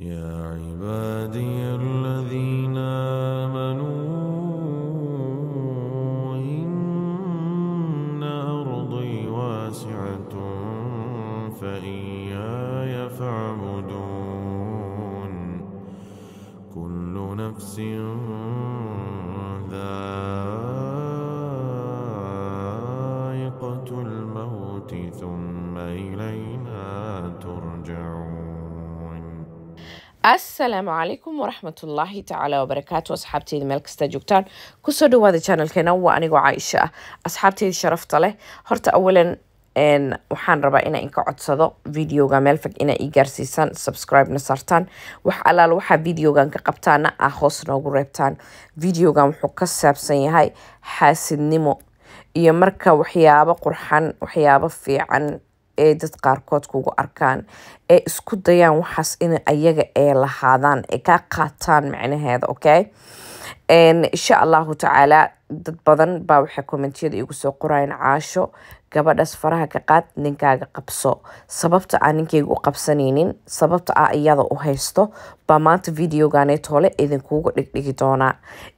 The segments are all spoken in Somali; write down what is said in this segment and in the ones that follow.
يا عبادي الذين آمنوا إن أرضي واسعة فإياي فاعبدون كل نفس ذائقة الموت ثم إلينا ترجعون assalaamu calaykum waraxmat ullaahi tacaala wabarakaatu asxaabteyda meel kastaa joogtaan kusoo dhawaada janalkeena waa anigoo caaisha ah asxaabteyda sharafta leh horta awalan waxaan rabaa inaa inka codsado videoga meel fog inaa ii gaarsiisaan subscribena saartaan wax alaal waxaa videogan ka qabtaana ah hoos noogu reebtaan videogan wuxuu ka saabsan yahay xaasidnimo iyo marka waxyaabo qurxan waxyaabo fiican ee dad qaarkood kugu arkaan ee isku dayaan waxaas in ayaga ee lahaadaan ee kaa qaataan macnaheeda okay insha allahu tacaala dad badan baa waxay kommentiyada igu soo qorayaan caasho gabadhaas faraha ka qaad ninkaaga qabso sababta aan ninkayga u qabsanaynin sababta a ah iyada u haysto baa maanta videoganeetole idinkuuga dhigdhigi doonaa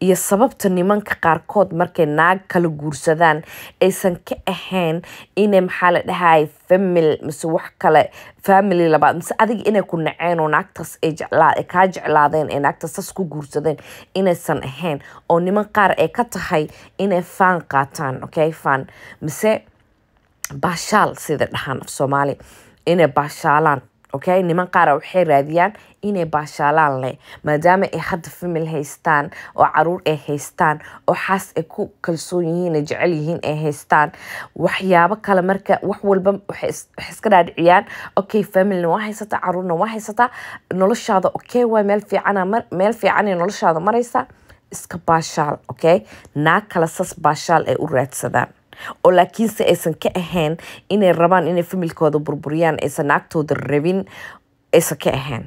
iyo sababta nimanka qaarkood markay naag kala guursadaan aysan ka ahayn inay maxaa la dhahay famil mise wax kale family labaad mise adiga inay ku naceen oo naagtaas ay jeclaa ay kaa jeclaadeen ee naagtaas saas ku guursadeen inaysan ahayn oo niman qaar ay ka tahay inay faan qaataan okay faan mise bashaal sida dhahaan af soomaali inay baashaalaan okay niman qaara waxay raadiyaan inay baashaalaan leh maadaama ay hadda famil haystaan oo caruur ay haystaan oo xaas ay ku kalsoon yihiin ay jecel yihiin ay haystaan waxyaabo kale marka wax walba waxay iska dhaadhiciyaan okay familna waa haysataa caruurna waa haysataa noloshaada okay waa meel fiicana meel fiicanay noloshaada maraysa iska baashaal okay naa kale sas baashaal ay u raadsadaan oo laakiinse aysan ka ahayn inay rabaan inay familkooda burburiyaan aysan naagtooda rabin aysan ka ahayn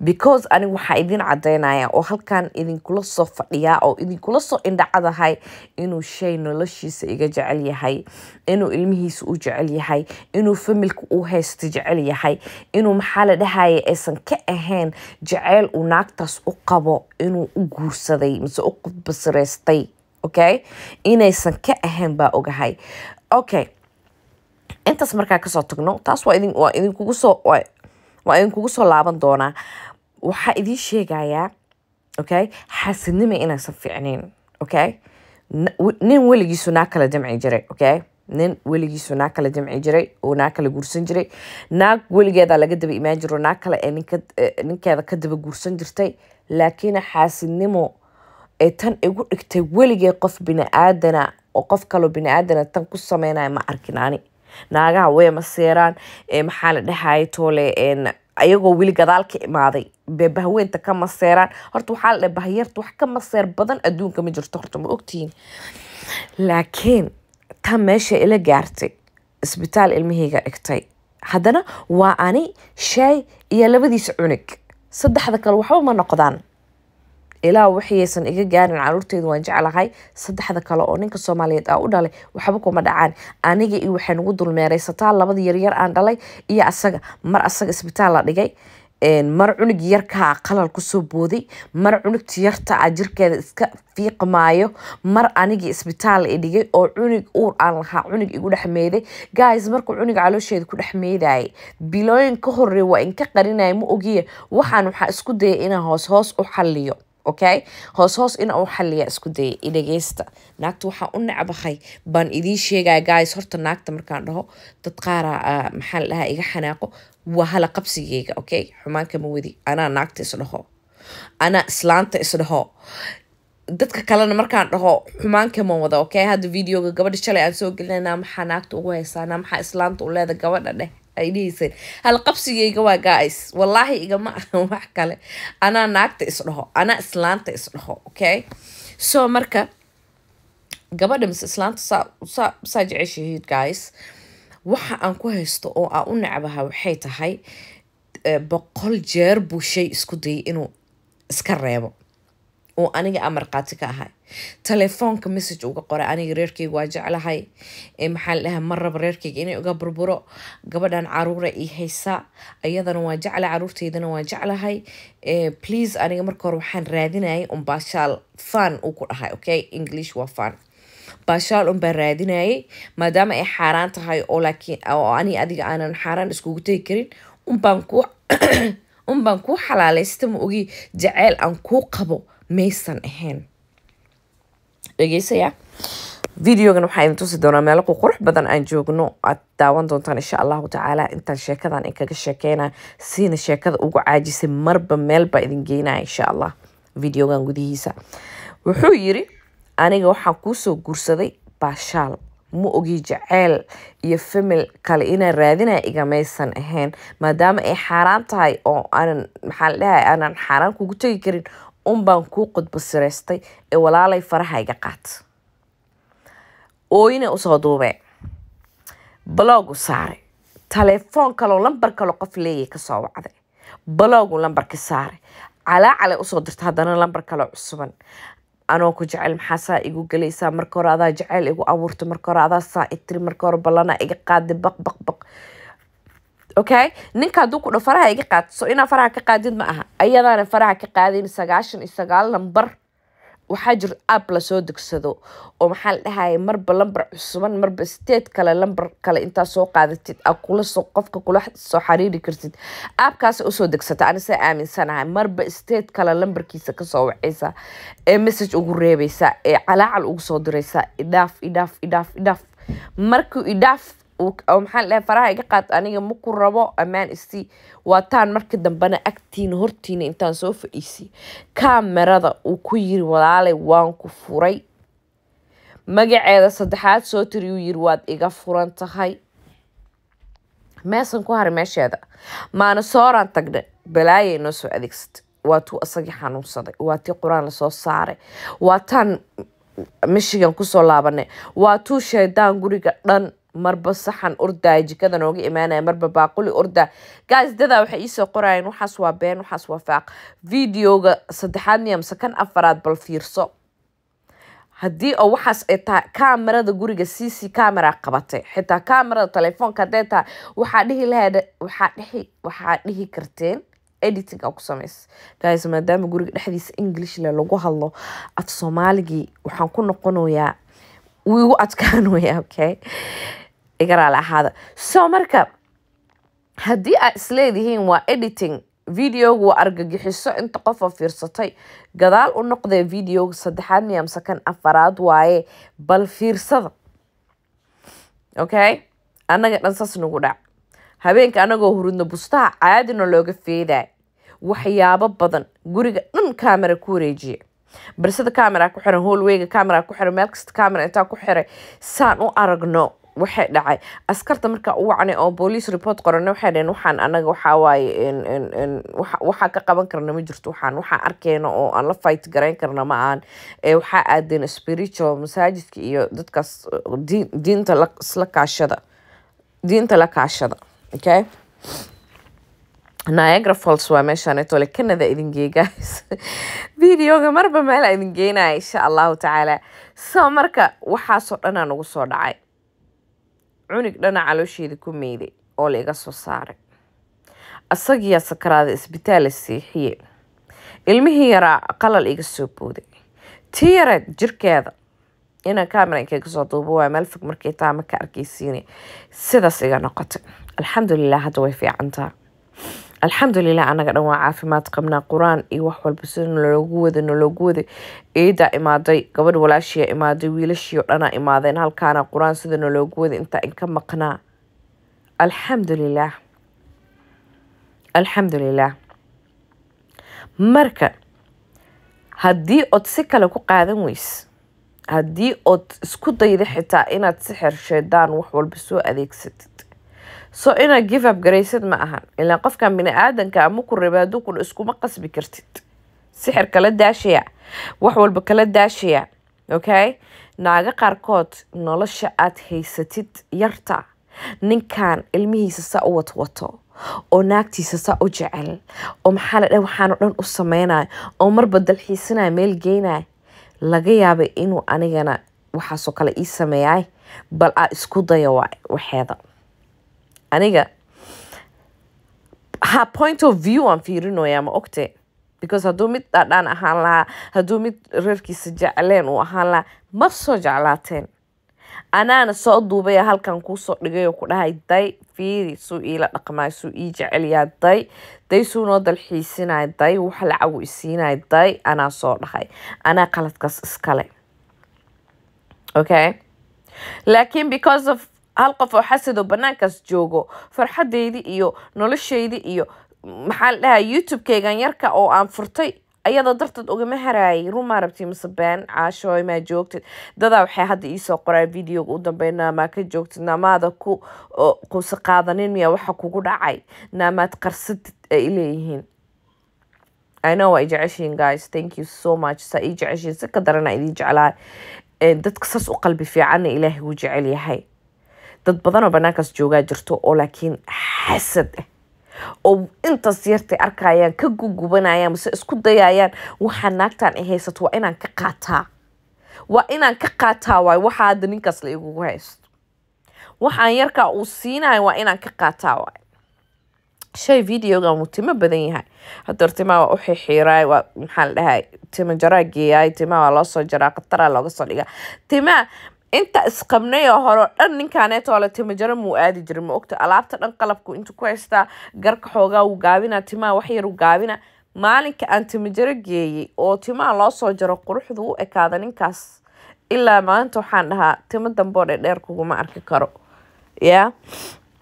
because anigu waxaa idin cadaynaya oo halkan idinkula soo fadhiyaa oo idinkula soo indhacadahay inuu shay noloshiisa iga jecel yahay inuu ilmihiisa u jecel yahay inuu familka u haysta jecel yahay inuu maxaa la dhahaya aysan ka ahayn jaceyl uu naagtaas u qabo inuu u guursaday mise u qudbasiraystay okay inaysan ka ahayn baa ogahay okay intaas markaa kasoo tagno taas waa idin waa idinkugu soo waa idinkugu soo laaban doonaa waxaa idiin sheegayaa okay xaasidnima inaysan fiicnayn okay nin weligiisu naag kala jamci jiray okay nin weligiisu naa kala jamci jiray oo naa kala guursan jiray naag weligeeda laga daba imaan jiro naa kale ee ninka ninkeeda ka daba guursan jirtay laakiin xaasidnimo ee tan igu dhigtay weligay qof biniaadana oo qof kaloo biniaadana tan ku sameynaya ma arkin ani naagaha way maseeraan maxaa la dhahay toole ayagoo weli gadaal ka imaaday beebahaweynta ka maseeraan horta waxaa la dhaha bahayarta wax ka maseer badan adduunka ma jirto horta ma ogtihiin laakiin tan meesha ila gaartay isbitaal ilmahayga dhigtay haddana waa ani shay iyo labadiisa cunig saddexda kale waxba ma noqdaan ilaa wixii iga gaarin caruurteydu waan jeclahay saddexda kale oo ninka soomaaliyeed aa u dhalay waxba kuma dhacaan aniga iyo waxay nagu dulmeeraysataa labada yaryar aan dhalay iyo asaga mar asaga isbitaal la dhigay mar cunug yarkaa ah qalal kusoo booday mar cunugta yartaa ah jirkeeda iska fiiqmaayo mar anigii isbitaal i dhigay oo cunug uur aan lahaa cunug igu dhexmeeday gays markuu cunug caloosheeda ku dhexmeedayay bilooyin ka horey waa inka qarinaya ma ogiye waxaan waxaa isku dayay inaan hoos hoos u xaliyo okay hoos hoos in u xaliya isku dayay idhageysta naagta waxaa u necbahay baan idiin sheegaya guys horta naagta markaan dhaho dad qaara ah, maxaa la dhahaa iga xanaaqo waa hala qabsigeyga okay xumaankama wadi anaa naagta isdhaho anaa islaanta isdhaho dadka kalena markaan dhaho xumaankama wada okay hadda videoga gabadha shalay aan soo gelinanaa maxaa naagta ugu haysaanaa maxaa islaanta u leeda gabadha dheh waxay dhihiseen halqabsigayga waa gaais wallaahi igama ahan wax kale anaa naagta isdhaho anaa islaanta isdhaho okay so marka gabadha mise islaanta saa jeceshahid guys waxa aan ku haysto oo aan u necbaha waxay tahay eh, boqol jeer buu shay isku dayay inuu iska reebo oo aniga a markhaati ka ahay telefoonka message uga qoray aniga reerkeyga waa jeclahay maxaa la dhahaa mar inay uga burburo gabadhan caruura i haysa iyadana waa jeclahay caruurteydana waa jeclahay please aniga marka hore waxaan raadinayay un baashaal fan uu ku dhahay okay english waa fan baashaal un baan raadinayay maadaama ay xaaraan tahay oo laakiin oo ani adiga aanan xaaraan iskugu tegi karin unbaan ku unbaan kuu xalaalaysta ogi jaceyl aan kuu qabo maysan ahayn dhegeysayaa videogan waxaa idin tusi doonaa meelo ququrux badan aan joogno aad daawan doontaan insha allahu tacaala intaan sheekadan inkaga sheekeyna siina sheekada ugu caajisay marba meel idin geynaya insha allah videogan gudihiisa wuxuu yiri aniga waxaa kuusoo guursaday baashaal ma ogi jaceyl iyo famil kale inaan raadinaya igamaysan ahayn maadaama ay xaaraan tahay oo aanan maxaa la dhahay aanan xaaraan kugu tegi karin unbaan kuu qudbasiraystay ee walaalay faraha iga qaat ooyine usoo duubee blogu saare taleefoon kaloo lambar kaloo qof leeyahay kasoo wacday baloogu lambarka saaray calaa calaacale usoo dirta haddana lambar kaloo cusuban anoo ku jecel maxaasaa igu gelaysaa marka hore adaa jeceyl igu abuurta marka hore adaa saa itiri marka hore ballana iga qaadi baq baq baq okay ninka hadduu ku dho faraha iga qaad so inaa faraha ka qaadid ma aha ayadaana faraha ka qaadayn sagaashan iyo sagaal lambar waxaa jir app lasoo degsado oo maxaa la dhahaya marba lambar cusuban marba state kale lambar kale intaa soo qaadatid qofka kula soo xariiri kartid aapkaas usoo degsata anise aaminsanahay marba state kale lambarkiisa kasoo waceysa ee message ugu reebeysa ee calaacal ugu soo direysa idhaaf idhaaf idhaaf idhaaf markuu idhaaf oo maxaan lehay faraha iga qaad aniga maku rabo ammaan isii waa taan marka dambena agtiina hortiina intaan soo fadhiisiy kaamerada uu ku yiri walaalay waan ku furay magaceeda saddexaad soo tiri uu yiri waad iga furan tahay meesan ku haray meesheeda maana sooraan tagna balaayay noo soo adeegsatay waa tuu isagii xanuunsaday waa tii qur-aan lasoo saaray waa taan michigan kusoo laabanay waa tuu shaydaan guriga dhan marba saxan ordaa jikada nooga imaanaya marba baaquli ordaa gaas dadaa waxay iisoo qorayeen waxaas waa been waxaas waa faaq videoga saddexaad niya mase kan afaraad bal fiirso haddii oo waxaas ay tahay kaamarada guriga c c camera qabatay xitaa kaamarada telefoonka hadday tahay waxaa dhihi lahaa waxaa dhihi waxaa dhihi karteen editing ku samaysa guys maadaama guriga dhexdiisa english le lagu hadlo ad soomaaligii waxaan ku noqonayaa wuu igu adkaan weya okay igaraale ahaada so marka haddii aad isleedihiin waa editing videogu waa argagixiso inta qofoo fiirsatay gadaal u noqdee videoga saddexaad miyaamse kan afaraad waaye bal fiirsada okay annaga dhan saas nagu dhac habeenka anagoo hurudno bustaha caadina looga feedaay waxyaabo badan guriga dhan kaamera ku wareejiya barsada camera ku xiran holweyga camera ku xiran meel camera intaa ku xiray saan u aragno waxay dhacay askarta markaa u wacnay oo boolice report qorana waxay dhaheen waxaan anaga waxawaaye waxaa ka qaban karna ma jirto waxaan waxaa arkeyno oo aan la fight garayn karna ma aan waxaa aadeen spiritual masaajidka iyo dadkaas diinta isla kaashada diinta la kaashada okay niagara falls waa meeshaneeto le canada idin videoga marba meela idin geenaya insha allahu tacaala soo marka waxaasoo dhanaa nagu soo dhacay cunug dhanaa caloosheeda ku meyday oo laiga soo saaray asagiyaa sakaraada isbitaala siixiye ilmihii yaraa qalal iga soo booday tii yareed jirkeeda inaan camera inkaga soo duubo waa meel fog markii taama ka arkaysiinay sidaas iga noqotay alxamdulilah hadda way fiicantaa alxamdulilah anaga dhan waa caafimaad qabnaa qur-aan iyo wax walba sida naloogu waday naloogu waday eedaa imaaday gabadh walaashiia imaaday wiilashiio dhanaa imaadeen halkaana qur-aan sida naloogu wada intaa inka maqnaa alxamdulilah alxamdulilah marka haddii ood si kale ku qaadan weys haddii ood isku dayda xitaa inaad si xersheedaan wax walba soo adeegsatid so inaad give up garaysid ma ahan ilaa qofkan bini-aadanka ama ku rabaadu iskuma qasbi kartid sixir kala daashaya wax walba kala daashaya okay naaga qaarkood nolosha aad haysatid yarta ninkan ilmihiisa saa u watwato oo naagtiisa saa u jecel oo maxaa la dhah waxaano dhan u sameynaya oo marba dalxiisanaya meel geynaya laga yaabay inuu anigana waxaasoo kale ii sameeyay bal aa isku daya waay waxeeda aniga ha point of view aan fiirinoyaa ma ogte because hadduu mid dhadhaan ahaan lahaa hadduu mid reerkiisa jecleen uu ahaan lahaa ma soo jeclaateen anaana soo duubaya halkan kuusoo dhigay ku dhahay day fiiri suu iila dhaqmaay suu ii jecelyaa day day suu noo dalxiisinay day waxa lacagu isiinay day anaa soo dhahay anaa qaladkaas iskale okay laakiin because of hal qof oo xasido banaankaas joogo farxadeydii iyo noloshaydii iyo maxaa la dhahaa youtube yarka oo aan furtay ayada darteed ugama haraayay rumaa rabti mise been caashooy maa joogtid dadaa waxay hadda iisoo qoraa videoga u dambeyn naamaa ka joogtid naamaada ku kuusa qaadanin miya waxa kugu dhacay naamaad qarsatid ay ileeyihiin inow waa i jeceshiin guys thank you so much saa ii jeceshiin si ka darana idii jeclaa dadka saas u qalbi fiicanna ilaahay wuu jecel yahay dad badan banaankaas joogaa jirto oo laakiin xasad ah eh. oo intaas yartay arkayaan ka gugubanayaan mase isku dayayaan waxaa naagtaan i haysato waa inaan ka qaataa waa inaan ka qaataa waay waxaa hadda ninkaas la igugu haysto waxaan yarkaa uu siinayo waa inaan ka qaataa waay shay videogan wuu timo badan yahay hadeer timaa waa u xixiiraay waa maxaa la dhahay timo jaraa geeyaay timaa waa loo soo jaraa khataraa looga soo dhigaa timaa inta isqabnayoo horeo dhan ninkaaneetoo le timajaro muu aadi jira ma ogta alaabta dhan qalabku intuu ku haystaa garka xoogaa uu gaabinaa timaha waxyaru gaabina maalinka aan timajaro geeyey oo timaha loosoo jaro quruxdu u ekaada ninkaas ilaa maalinta waxaan dhahaa timo damboo dhe kuguma arki karo yaa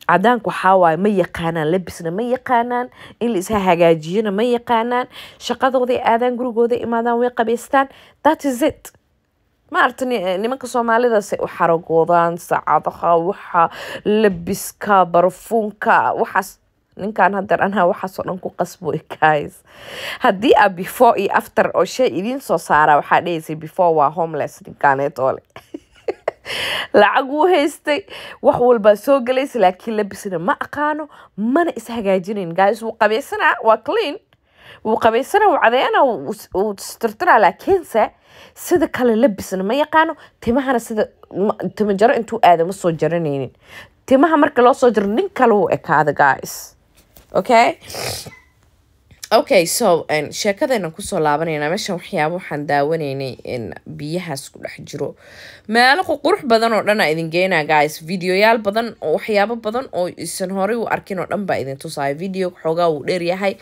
cadaanku waxaa waaye ma yaqaanaan labisna ma yaqaanaan in la isa ma yaqaanaan shaqadooday aadaan gurigooda imaadaan way qabaystaan that is it maarata nimanka soomaalidaas u xaragoodaan saacadaha waxa labiska barfuunka waxaas ninkaan hadeer anaa waxaasoo dhan ku qasbo guys haddii a before iyo after oo shay idiin soo saara waxaa dhahaysay before waa homeless ninkaaneetoole lacag wuu haystay wax walbaa soo galaysa laakiin labisna ma aqaano mana is hagaajinayn guys wuu qabeysanaa waa clean wuu qabaysana wuu cadeeyana wuu istirtiraa laakiinse sida kale labisna ma yaqaano timahana sida timo intuu aada ma soo jaranaynin timaha marka loo soo jaro nin kale wuu ekaada guys okay okay so sheekadeenan kusoo laabanayna meeshan waxyaaba waxaan daawanaynay in biyahaas ku dhex jiro meelo qurux badan oo dhan aa idin geynaa guys videoyaal badan oo waxyaabo badan oo isan horey u arkin oo dhan baa idin tusaayo video xoogaa wuu dheeryahay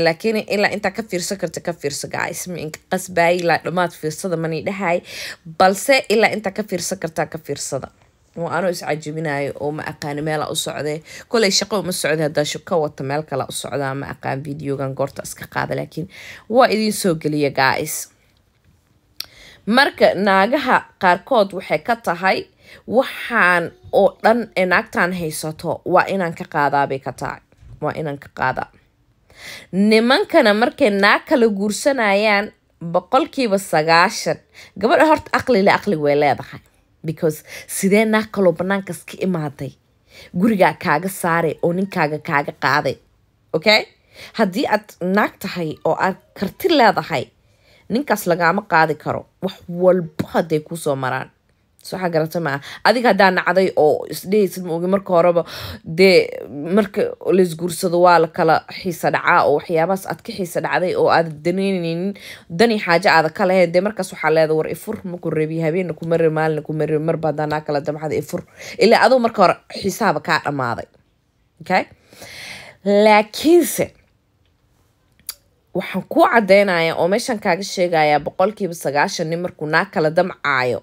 laakiin ilaa intaa ka fiirsan karta ka fiirso guys minka qasbaay ilaa dhammaad fiirsada mani dhahay balse ilaa intaa ka fiirsan kartaa ka fiirsada waa anoo iscajabinayo oo ma aqaani meela u socdee koley shaqo uma socda haddaa ka wata meel kale u socdaa ma aqaan videogan goorta iska qaada laakiin waa idiin soo geliya guys marka naagaha qaarkood waxay ka tahay waxaan oo dhan ee naagtaan haysato waa inaan ka qaadaabay ka tahay waa inaan ka qaadaa nimankana markay naag kala guursanayaan boqolkiiba sagaashan gabadha horta aqlile aqliga way leedahay because sidee naag kaloo banaankas ka imaaday gurigaa kaaga saaray oo ninkaaga kaaga qaaday okay haddii aad naag tahay oo aad karti leedahay ninkaas lagaama qaadi karo wax walbo hadday kusoo maraan waxaa garata maa adiga haddaa nacday oo isdhehaysid maogi marka horeba dee marka laisguursado waa la kala xiisa dhacaa oo waxyaabahaas aad ka xiisa dhacday oo aad daneyneynin dani xaajo aada ka lahayn dee markaas waxaa leeda war ifur maku reebi habeenna ku marir maalina ku marir marba haddaa naa kala damcada ifur ilaa aduu marka hore xiisaaba kaa dhammaaday okay laakiinse waxaan ku caddeynayaa oo meeshan kaaga sheegaya boqolkiiba sagaashan nin markuu naa kala damcaayo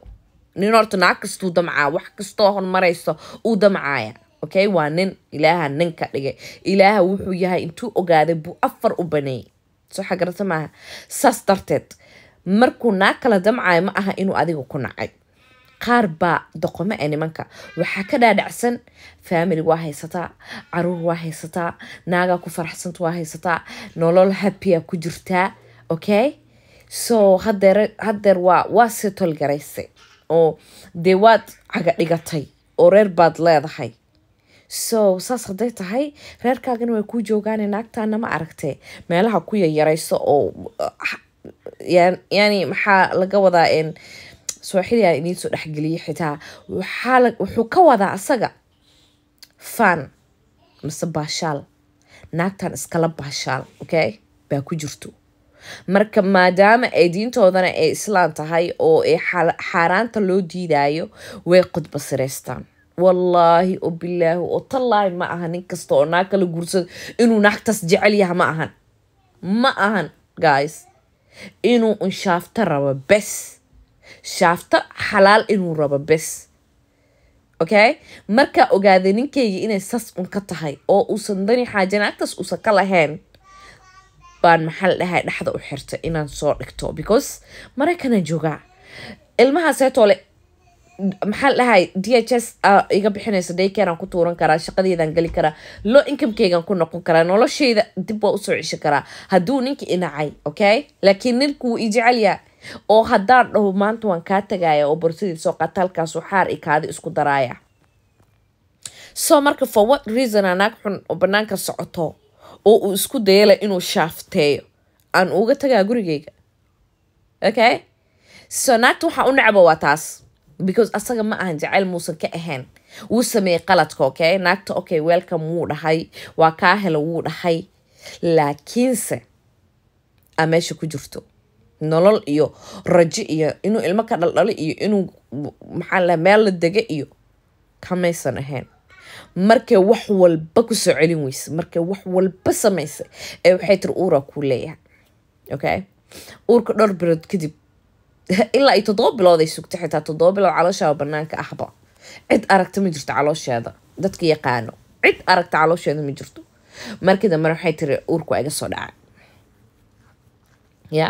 nin horta naag kastuu damcaa wax kastoo hormarayso uu damcaaya okay waa nin ilaaha ninka dhigay ilaaha wuxuu yahay intuu ogaaday buu afar u baneeyey soo xagarata maaha saas darteed markuu naag kala damcayo ma aha inuu adiga ku nacay qaar baa doqomo ee nimanka waxaa ka dhaadhacsan faamily waa haysataa caruur waa haysataa naaga ku faraxsanta waa haysataa nolol happya ah ku jirtaa okay so hadeer waa waa sii oo dee waad caga dhigatay oo reer baad leedahay so saas hadday tahay reerkaagana way kuu joogaane naagtaana ma aragtee meelaha ku yaryarayso oo ah, yani maxaa laga wadaa sooxiliyaa idiinsoo dhexgeliyay xitaa wuxuu ka wadaa asaga fan mise baashaal naagtan iskala baashaal okay baa ku jirto marka maadaama ay diintoodana ay islaan tahay oo ay xaaraanta loo diidaayo way khudba siraystaan wallaahi oo bilaahi oo tallaahi ma aha nin kasta oo naag kala guursado inuu naagtaas jecel yaha ma ahan ma ahan guys inuu un shaafto rabo bes shaafto xalaal inuu rabo bes okay markaa ogaaday ninkeygii inay sas un ka tahay oo uusan dani xaaja naagtaas uusan ka lahayn baan maxaa la dhahay dhaxda u xirta inaan soo dhigto because maraykanaan joogaa ilmahaaseetoo le maxaa dhahay d h s ah, iga bixinayso daykeeraan ku tuuran karaa shaqadeedaan geli karaa loo inkamkeygaan ku noqon karaa nolosheyda dib waa usoo ceshan karaa hadduu ninka inacay okay laakiin ninka i ijecelyaa oo haddaan dhaho maanta waan kaa tagaya oo borsadii soo qaata halkaasuu xaar i isku daraaya so marka for what reason anaag xun oo banaanka socoto oo uu isku dayala inuu shaafteeyo aan uga tagaa gurigeyga okay so naagta waxaa u necba waa taas because asaga ma ahan jaceyl muusan ka ahayn wuu sameeyey qaladka okay naagta okay welcome wuu dhahay waa kaa hela wuu dhahay laakiinse a meesha ku jirto nolol iyo rajo iyo inuu ilmo ka dhaldhalo iyo inuu maxaa meel la dega iyo kamaysan ahayn markay wax walba kusoo celin weysa markay wax walba samaysay ee waxay tiri uura ku leeyahay okay uurka dhowr bilood kadib ilaa iyo toddoba bilood ay sugtay xitaa toddoba bilood calooshaaba banaanka ahba cid aragta ma jirto caloosheeda dadka yaqaano cid aragta caloosheeda ma jirto markii dambe waxay tiri uurku iga soo dhacay ya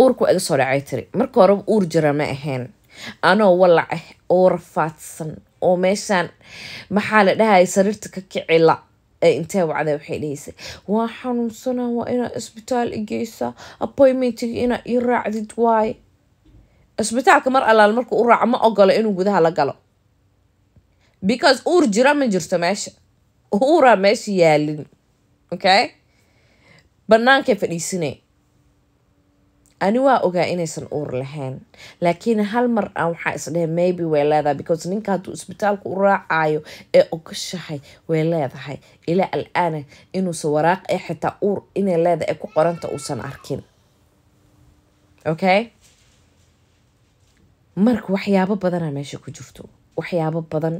uurku iga soo dhacay tiri marka horeba uur jira ma ahayn anoo walac ah oo rafaadsan oo meeshaan maxaa la dhahay sariirta ka kicila intee wacday waxay dhahaysa waa xanuunsanaa waa inaa isbitaal igeysaa appointmentigi inaa i raacdid waay isbitaalka mar allaal markuu u raaco ma ogolo inuu gudaha la galo because uur jira ma jirto meesha uuraa meesha yaalin okay banaankay fadhiisanay ani waa ogaa inaysan uur lahayn laakiin hal mar aan waxaa isdhehe maybe way leedahay because ninka hadduu isbitaalka u raacaayo ee ogashahay way leedahay ilaa alaana aana inuusan waraaq ee ah xitaa uur inay leedahay ee ku qoranta uusan arkin okay marka waxyaabo badanaa meesha ku jirto waxyaabo badan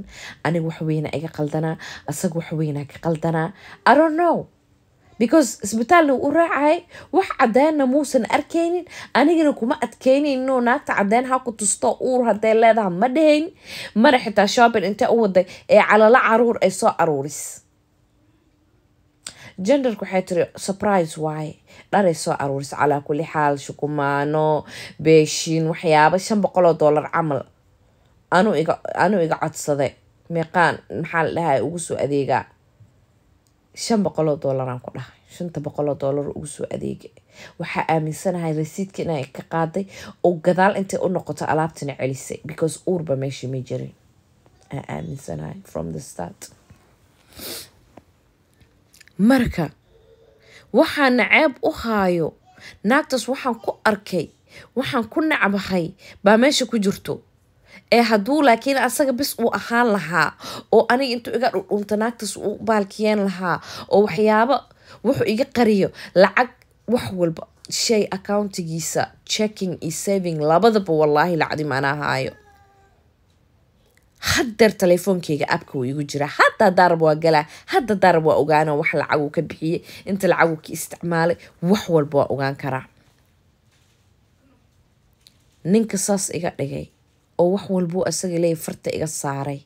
aniga waxweynaa iga qaldanaa asaga waxweynaa ka qaldanaa i don't know because isbitaalna u raacay wax caddeynna muusan arkaynin anigana kuma inuu naagta caddeyn ha ku tusto uur haday leedaha ma dhahayn mana xitaa shoopin intay u waday ee calala caruur ay soo aruuris genderka waxay tiri surprise waay dharay soo aruuris calaa kuli xaal shukumaano beeshiin waxyaaba shan boqoloo dollar camal anuu iga anuu iga codsaday meeqaan maxaa la dhahay ugu soo adeegaa shan boqoloo doolaraan ku dhahay shanta boqoloo doolar ugu soo adeega waxaa aaminsanahay rasiidka inay ka qaaday oo gadaal intay u noqoto alaabtana celisay because uurba meesha ma jirin aa aaminsanahay from the start marka waxaa naceeb u haayo naagtaas waxaan ku arkay waxaan ku nacbahay baa meesha ku jirto ee hadduu laakiin asaga bis uu ahaan lahaa oo aniga intuu iga dhudhunta naagtaas uu baalkiyeen lahaa oo waxyaaba wuxuu iga qariyo lacag wax walba shay accountigiisa checking iyo saving labadaba wallaahi lacdim anaa haayo haddeer telefoonkeyga abka wuu igu jiraa hadda daarab waa galaa hadda daarab waa ogaano wax lacaguu ka bixiyey inta lacaguu ka isticmaalay wax walba waa ogaan karaa ninka saas iga dhigay oo wax walbuu asaga leey farta iga saaray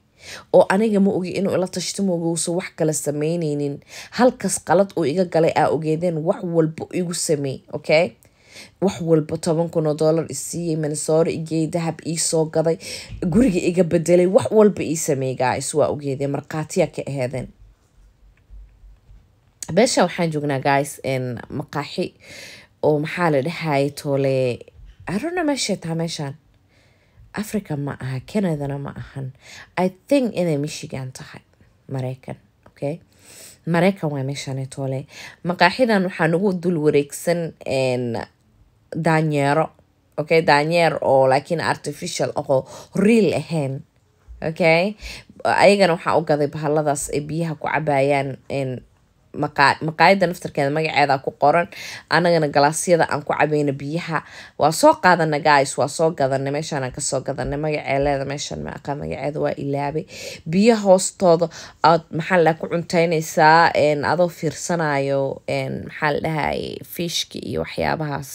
oo aniga ma ogi inuu ila tashtimogousa wax kala samaynaynin halkaas qalad uu iga galay aa ogeedeen wax walba igu sameey okay wax walba toban kun oo dollar isiiyey manisooro igeey dahab iisoo gaday guriga iga bedelay wax walba ii sameeyey waa ogeedeen markhaatiya ka aheedeen beesha waxaan joognaa guys maqaaxi oo maxaa la dhahaya toole arona meeshay taha meeshaan africa ma aha canadana ma ahan i think inay michigan tahay mareykan okay mareykan waa meeshaanetoole maqaaxidan waxaa nagu dul wareegsan daanyeero okay daanyeer oo laakiin artificial ahoo real ahayn okay ayagana waxaa u gaday bahaladaas ay biyaha ku cabaayaan maqaayada naftarkeeda magaceeda ku qoran anagana galaasyada aan ku cabayna biyaha waa soo qaadana guys waa soo gadanay meeshaanaan kasoo gadanay magaceeleeda meeshaan maaqa magaceeda waa ilaabay biyo hoostooda aad maxaa la ku cunteynaysaa adoo fiirsanayo maxaa la fiishka iyo waxyaabahaas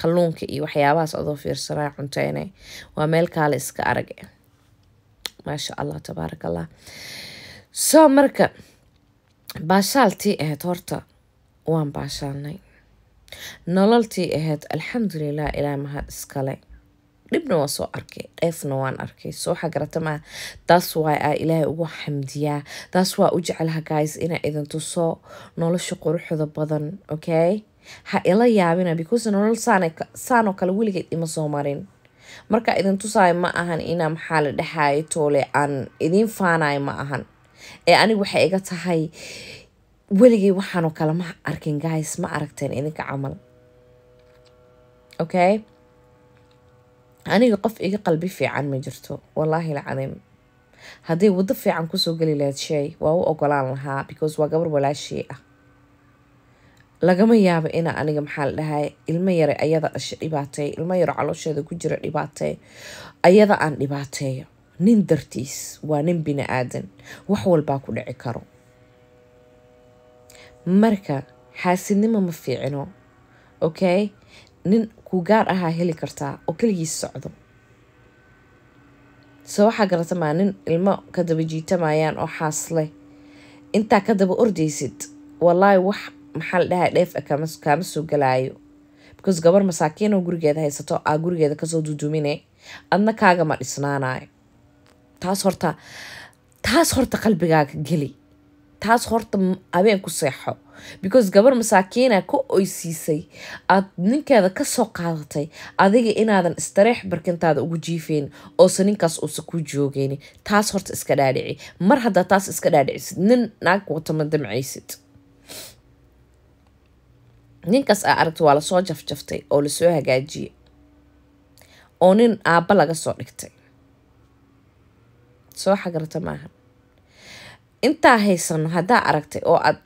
kalluunka iyo waxyaabahaas adoo fiirsanayo cunteynay waa meel kaale iska arag maasha allah tabaaraka allah soo marka baashaaltii ahayd horta waan baashaalnay nololtii ahayd alxamdulilah ilaa mahad iskale dhibna waa soo arkay dheefna waan arkay sooxa garata maaha waay aa ilaahay ugu xamdiyaa taas waa u jeclaha guys inaa idin tuso nolosha quruxda badan okay ha ila yaabina because nolol saanoo kale weligeed ima soo marin marka idin tusaayo ma ahan inaa maxaa la dhexaayo toole aan idiin faanayo ma ahan ee aniga waxay iga tahay weligay waxaanoo kale ma arkin guys ma aragteen idinka camal okay aniga qof iga qalbi fiican ma jirto wallaahi lacadiim hadday waddo fiican kusoo geli lahayd shay waa u ogolaan lahaa because waa gabar walaashii ah lagama yaabo inaa aniga maxaa la dhahay ilmo yare ayada dhasha dhibaatay ilmo yaro caloosheeda ku jira dhibaatay ayada aan dhibaateeyo nin dartiis waa nin bini aadan wax walbaa ku dhici karo marka xaasidnimo ma fiicino okay nin ku gaar ahaa heli kartaa oo keligiis socdo so waxaa garatamaa nin ilmo kadaba jiitamayaan oo xaasleh intaa kadaba ordaysid walaahi wax maxaa la dhahaa dheef ah kaama soo galaayo because gabar masaakiin gurigeeda haysato aa gurigeeda kasoo duduumine adna kaagama dhisnaanayo taas horta taas horta qalbigaaga geli taas horta abeen ku seexo because gabar masaakiina ka oysiisay aad ninkeeda kasoo qaadatay adiga inaadan istareex barkintaada ugu jiifeyn oose ninkaas uusa ku joogeyni taas horta iska dhaadhici mar haddaa taas iska dhaadhicisid nin naag wata ma damcaysid ninkaas aa aragta waa lasoo jafjaftay oo lasoo hagaajiyey oo nin aabba laga soo dhigtay soo xagarta maaha intaa haysano haddaa aragtay oo aad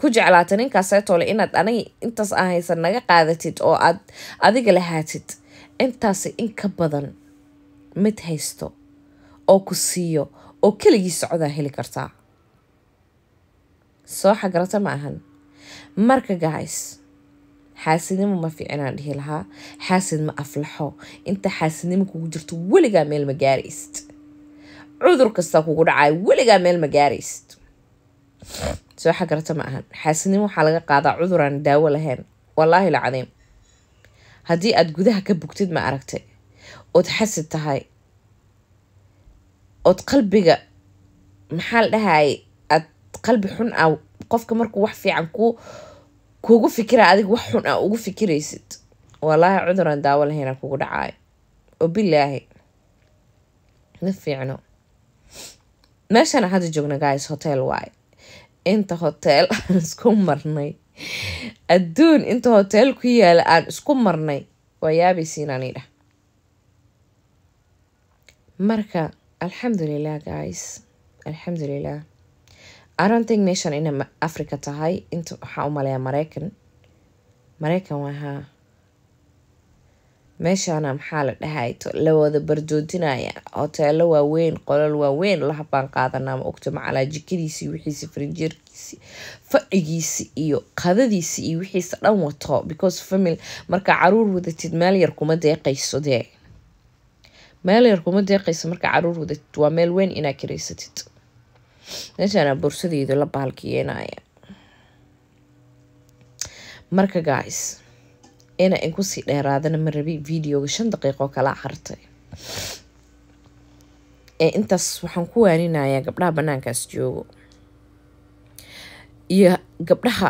ku jeclaata ninkaasetoole inaad aniga intaas aa ah haysan naga qaadatid oo aad adiga lahaatid intaasi in ka badan mid haysto oo ku siiyo oo keligii socdaa heli kartaa soo xagarata ma ahan marka gacays xaasidnimo ma fiicinaan dhihi lahaa xaasid ma aflaxo inta xaasidnimo kugu jirto weligaa meel ma gaarayst cudur kasta kugu dhacay weligaa meel ma gaaraysid soo xagarta ma ahan xaasidnimo waxaa laga qaadaa cuduraan daawo lahayn wallaahi lacadiim haddii aad gudaha ka bogtid ma aragtay ood xasid tahay ood qalbiga maxaa la dhahay aad qalbi xun ah qofka markuu wax fiican kugu fikira adig wax xun ah ugu fikiraysid wallaahi cudur daawo lahaynaa kugu dhacaay oo bilaahi ma fiicno meeshaan hadda joogna guys hotel waay inta hotel aan isku marnay adduun inta hotel ku yaala aan isku marnay waa yaabaysiinaanidha marka alxamdulilah guys alxamdulilah aronting meeshan ina africa tahay inta waxaa u maleeyaa mareykan mareykan waa haa meeshaana maxaa la dhahay la wada bardoontinaya hoteelo waaweyn qolol waaweyn la habaan qaadanaa ma ogto macalaa jikadiisi wixiisi farinjeerkiisi fadhigiisi iyo qadadiisi iyo wixiisa dhan wato because famil markaa caruur wadatid meel yar kuma deeqayso dee meel yar kuma deeqayso markaa caruur wadatid waa meel weyn inaa kiraysatid meeshaana borsadeydu la baalkiyenaya marka guys ina in kusii dheeraadana ma rabi videoga shan daqiiqo kala hartay ee intaas waxaan ku waaninayaa gabdhaha banaankaas joogo iyo gabdhaha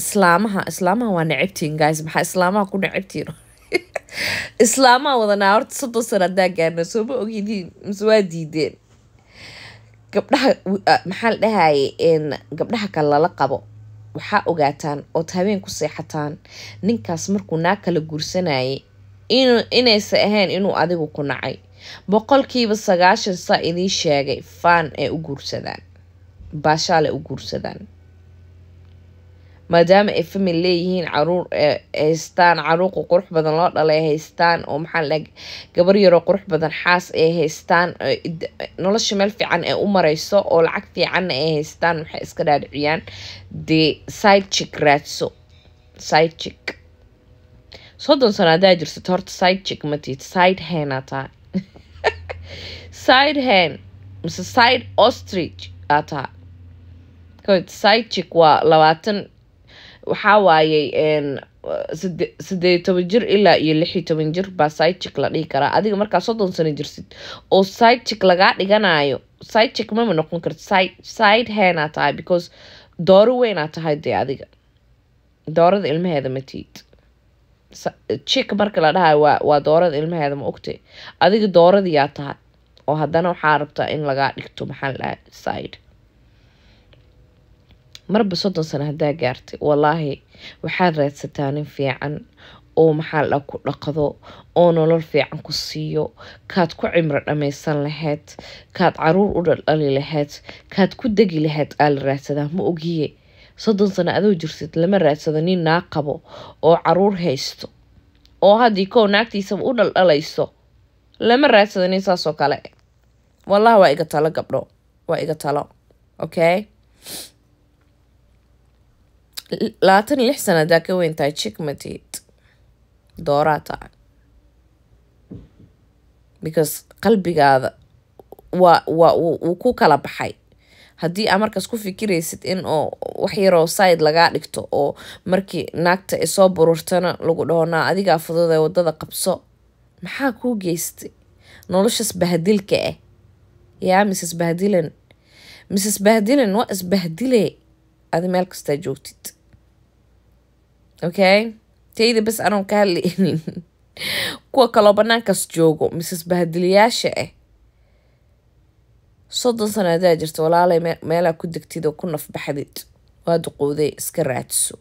islaamaha islaamaha waa necabtiin guys maxaa islaamaha ku necebtiin islaamaha wadanaa horta soddon sana haddaa gaarna ma ogidiin mase waa diideen gabdhaha ah, maxaa la dhahaye gabdhaha kale lala qabo waxaa ogaataan ood habeen ku seexataan ninkaas markuu naag kala guursanayay inaysa ahayn inuu adigu ku nacay boqolkiiba sagaashan saa idiin sheegay faan ee u guursadaan baashaale u guursadaan maadaama ay famil leeyihiin caruur eh, haystaan caruuqu qurux badan loo dhalay haystaan oo maxaa gabar yaroo qurux badan xaas ay haystaan eh, eh, nolosha meel fiican ee u marayso oo lacag fiicanna ay haystaan waxay iska dhaadhiciyaan dee sidechik raadso sidechik soddon sano haddaa jirsato horta sidechik matid side hena taa side hen mise side ostrich aa taa sidechik waa labaatan waxaa waayey sideed toban jir ilaa iyo lix iyo toban jir baa sychik la dhigi karaa adiga markaa soddon sano jirsid oo sychik lagaa dhiganayo sidechick mama noqon karti side hanaa tahay because dooro weynaa tahay dee adiga doorada ilmaheeda ma matiid jik marka la dhahayo waa doorada ilmaheeda ma ogtay adiga dooradiyaa tahay oo haddana waxaa rabtaa in lagaa dhigto maxaa la dhahay side marba soddon sano haddaa gaartay wallaahi waxaad raadsataa nin fiican oo maxaaldha ah ku dhaqdo oo nolol fiican ku siiyo kaad ku cimro dhammaysan lahayd kaad caruur u dhaldhali lahayd kaad ku degi lahayd aala raadsadaa ma ogiye soddon sano adoo jirsid lama raadsado nin naa qabo oo caruur haysto oo haddii kow naagtiisaba u dhaldhalayso lama raadsado nin saasoo kale wallahi waa iga talo gabdho waa iga talo okay labaatan lix sana daa ka weyn tahay jik matid dooraa tahay because qalbigaada waa waa wuu ku kala baxay haddii aa markaas ku fikiraysid in oo wax yaroo side lagaa dhigto oo markii naagta ay soo bururtana lagu dhahoonaa adigaa fududee waddada qabso maxaa kuu geystay nolosha isbahadilka ah yaa mis bahdilan mis bahdilan waa isbahdile adi meel kastaa joogtid okay tayda bas anoon ka hadlaynin kuwa kaloo banaankaas joogo mises bahadiliyaasha ah eh. soddon sano hadaa jirta walaalay meelaa ku degtid oo ku nafbaxdid waa duqowday iska raadiso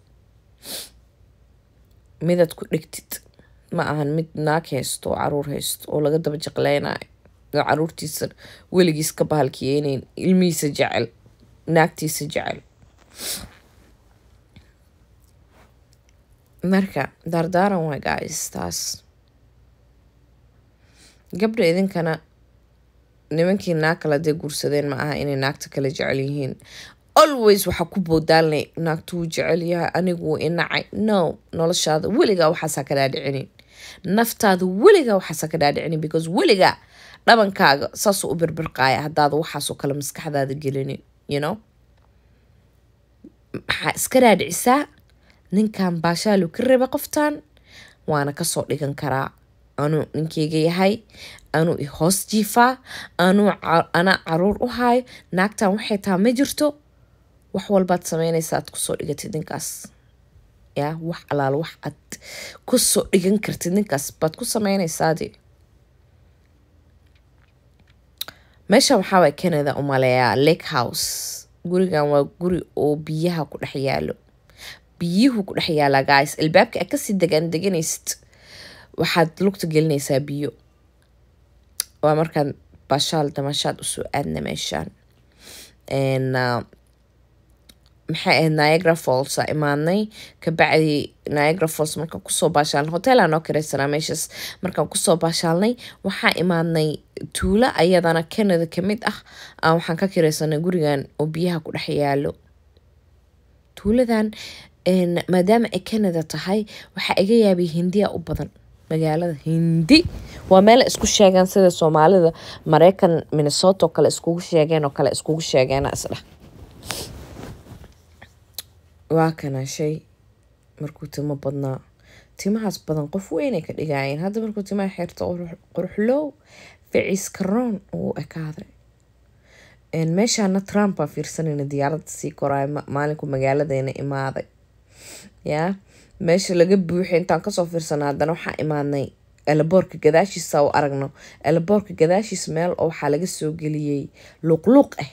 midaad ku dhigtid ma ahan mid naag haysto oo caruur haysto oo laga daba jeqleynayo oo caruurtiisa weligiis ka bahalkiyeyneyn ilmihiisa jecel naagtiisa jecel marka dardaaran waay oh guys gabdha idinkana nimankii naag kale haday guursadeen ma aha inay naagta kale jecel yihiin always waxaa ku boodaalinay naagtuu jecelyaha anigu wuu inacay no noloshaada weligaa waxaasaa ka kadhaadhicinin naftaada weligaa waxaasa kadhaadhicinin because weligaa dhabankaaga saasuu u birbirqaaya hadaada waxaasoo kale maskaxdaada gelinin you know maxaa iska dhaadhicisaa ninkan baashaalu ka raba qoftaan waana kasoo dhigan karaa anuu ninkeyga yahay anuu ihoos jiifaa anuu anaa caruur u haayo naagtan waxay taa ma jirto wax walbaad sameynaysa aad kusoo dhigatid ninkaas ya wax alaal wax aad kusoo dhigan kartid ninkaas baad ku sameynaysaade meesha waxaawaa canada umaleeyaa lake house gurigan waa guri oo biyaha ku dhex yaalo biyuhu ku dhex yaala guys albaabka a kasii degan deganaysid waxaad lugta gelinaysaa biyo waa markaan bashaal damashaad usoo aadna meeshaan ah, maxay ahayd niagra falls a imaadnay kabacdi niagra falls markaan kusoo baashaalnay hoteelaa noo karaysanaa meeshaas markaan kusoo baashaalnay waxaa imaadnay tuulo ayadana canada kamid ah waxaan ka kiraysanay gurigan oo biyaha ku dhex yaalo tuuladan maadaama ay canada tahay waxaa iga yaabay hindiya u badan magaalada hindi waa meel isku sheegeen sida soomaalida mareykan minnesota kale iskugu sheegeen oo kale iskugu sheegeena isdheh waa kana shay markuu timo badnaa timahaas badan qof weynay ka dhigaayeen hadda markuu timaha xeerto quruxlow ficis karoon uu ekaaday meeshaana trump baa fiirsanayna diyaaradda sii koraay maalinku magaaladeena imaaday yaa meesha laga buuxay intaan kasoo fiirsana haddana waxaa imaanay eleboorka gadaashiisa u aragno eleboorka gadaashiis meel oo waxaa laga soo geliyey luuqluuq ah eh.